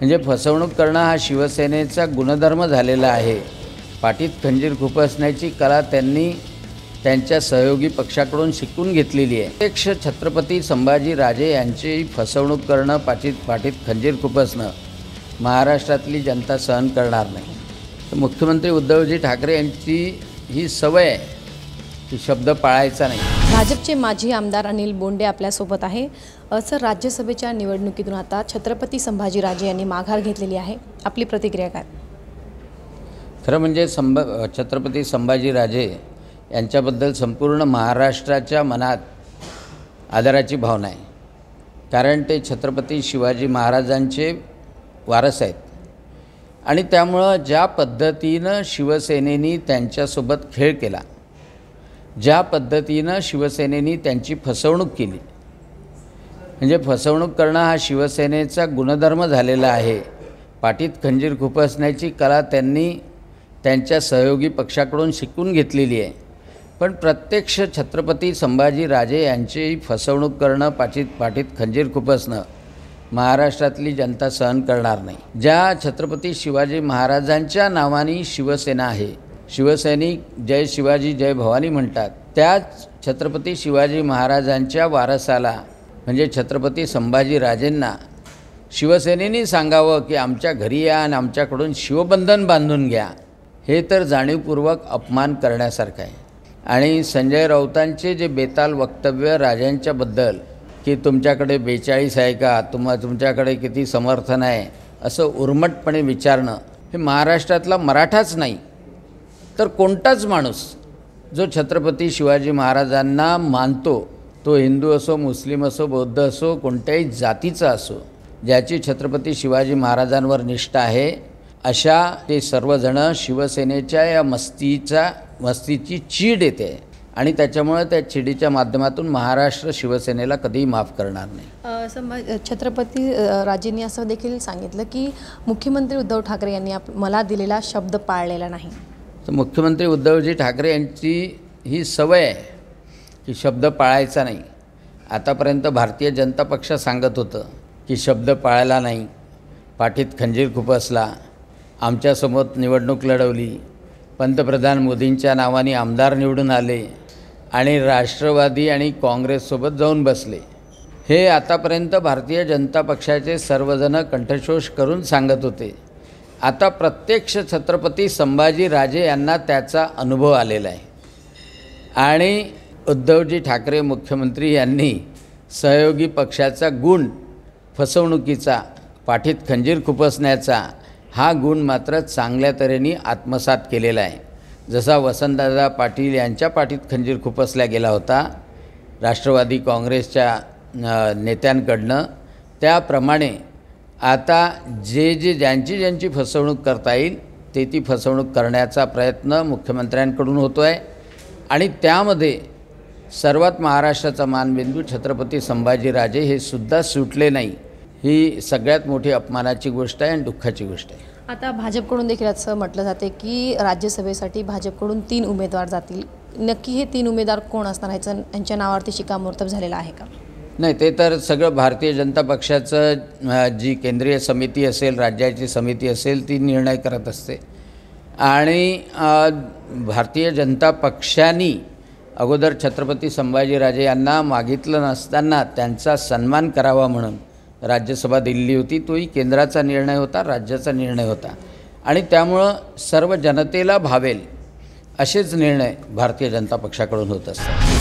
म्हणजे फसवणूक करणं हा शिवसेनेचा गुणधर्म झालेला आहे पाठीत खंजीर खुपसण्याची कला त्यांनी त्यांच्या सहयोगी पक्षाकडून शिकून घेतलेली आहे प्रत्यक्ष छत्रपती संभाजी राजे यांची फसवणूक करणं पाठीत पाठीत खंजीर खुपसणं महाराष्ट्रातली जनता सहन करणार नाही तर मुख्यमंत्री उद्धवजी ठाकरे यांची ही सवय आहे की शब्द पाळायचा नाही भाजपचे माजी आमदार अनिल बोंडे आपल्यासोबत आहे सर राज्यसभेच्या निवडणुकीतून आता छत्रपती संभाजीराजे यांनी माघार घेतलेली आहे आपली प्रतिक्रिया काय खरं म्हणजे संभ छत्रपती संभाजीराजे यांच्याबद्दल संपूर्ण महाराष्ट्राच्या मनात आदराची भावना आहे कारण ते छत्रपती शिवाजी महाराजांचे वारस आहेत आणि त्यामुळं ज्या पद्धतीनं शिवसेनेनी त्यांच्यासोबत खेळ केला ज्या पद्धतीनं शिवसेनेनी त्यांची फसवणूक केली म्हणजे फसवणूक करणं हा शिवसेनेचा गुणधर्म झालेला आहे पाठीत खंजीर खुपसण्याची कला त्यांनी त्यांच्या सहयोगी पक्षाकडून शिकून घेतलेली आहे पण प्रत्यक्ष छत्रपती संभाजीराजे यांची फसवणूक करणं पाठीत पाठीत खंजीर खुपसणं महाराष्ट्रातली जनता सहन करणार नाही ज्या छत्रपती शिवाजी महाराजांच्या नावाने शिवसेना आहे शिवसैनिक जय शिवाजी जय भवानी म्हणतात त्याच छत्रपती शिवाजी महाराजांच्या वारसाला म्हणजे छत्रपती संभाजी राजेंना शिवसेनेने सांगावं की आमच्या घरी या आणि आमच्याकडून शिवबंधन बांधून घ्या हे तर जाणीवपूर्वक अपमान करण्यासारखं आहे आणि संजय राऊतांचे जे बेताल वक्तव्य राजांच्याबद्दल की तुमच्याकडे बेचाळीस आहे का तुम तुमच्याकडे किती समर्थन आहे असं उर्मटपणे विचारणं हे महाराष्ट्रातला मराठाच नाही तर कोणताच माणूस जो छत्रपती शिवाजी महाराजांना मानतो तो हिंदू असो मुस्लिम असो बौद्ध असो कोणत्याही जातीचा असो ज्याची छत्रपती शिवाजी महाराजांवर निष्ठा आहे अशा ते सर्वजणं शिवसेनेच्या या मस्तीचा मस्तीची चीड येते आणि त्याच्यामुळे त्या चिडीच्या माध्यमातून महाराष्ट्र शिवसेनेला कधीही माफ करणार नाही छत्रपती राजेंनी असं देखील सांगितलं की मुख्यमंत्री उद्धव ठाकरे यांनी आप मला दिलेला शब्द पाळलेला नाही तर मुख्यमंत्री उद्धवजी ठाकरे यांची ही सवय आहे की शब्द पाळायचा नाही आतापर्यंत भारतीय जनता पक्ष सांगत होतं की शब्द पाळायला नाही पाठीत खंजीर खुपसला आमच्यासोबत निवडणूक लढवली पंतप्रधान मोदींच्या नावाने आमदार निवडून आले आणि राष्ट्रवादी आणि काँग्रेससोबत जाऊन बसले हे आतापर्यंत भारतीय जनता पक्षाचे सर्वजण कंठशोष करून सांगत होते आता प्रत्यक्ष छत्रपती संभाजी राजे यांना त्याचा अनुभव आलेला आहे आणि उद्धवजी ठाकरे मुख्यमंत्री यांनी सहयोगी पक्षाचा गुण फसवणुकीचा पाठीत खंजीर खुपसण्याचा हा गुण मात्र चांगल्या तऱ्हेने आत्मसात केलेला आहे जसा वसंतदादा पाटील यांच्या पाठीत खंजीर खुपसला गेला होता राष्ट्रवादी काँग्रेसच्या नेत्यांकडनं त्याप्रमाणे आता जे जे ज्यांची ज्यांची फसवणूक करता येईल ते ती फसवणूक करण्याचा प्रयत्न मुख्यमंत्र्यांकडून होतो आहे आणि त्यामध्ये सर्वात महाराष्ट्राचा मानबिंदू छत्रपती संभाजीराजे हे सुद्धा सुटले नाही ही सगळ्यात मोठी अपमानाची गोष्ट आहे आणि दुःखाची गोष्ट आहे आता भाजपकडून देखील असं म्हटलं जाते की राज्यसभेसाठी भाजपकडून तीन उमेदवार जातील नक्की हे तीन उमेदवार कोण असणार ह्याचं यांच्या नावावरती शिक्कामोर्तब झालेला आहे का नाही ते तर सगळं भारतीय जनता पक्षाचं जी केंद्रीय समिती असेल राज्याची समिती असेल ती निर्णय करत असते आणि भारतीय जनता पक्षाने अगोदर छत्रपती संभाजीराजे यांना मागितलं नसताना त्यांचा सन्मान करावा म्हणून राज्यसभा दिल्ली होती तोही केंद्राचा निर्णय होता राज्याचा निर्णय होता आणि त्यामुळं सर्व जनतेला भावेल असेच निर्णय भारतीय जनता पक्षाकडून होत असतात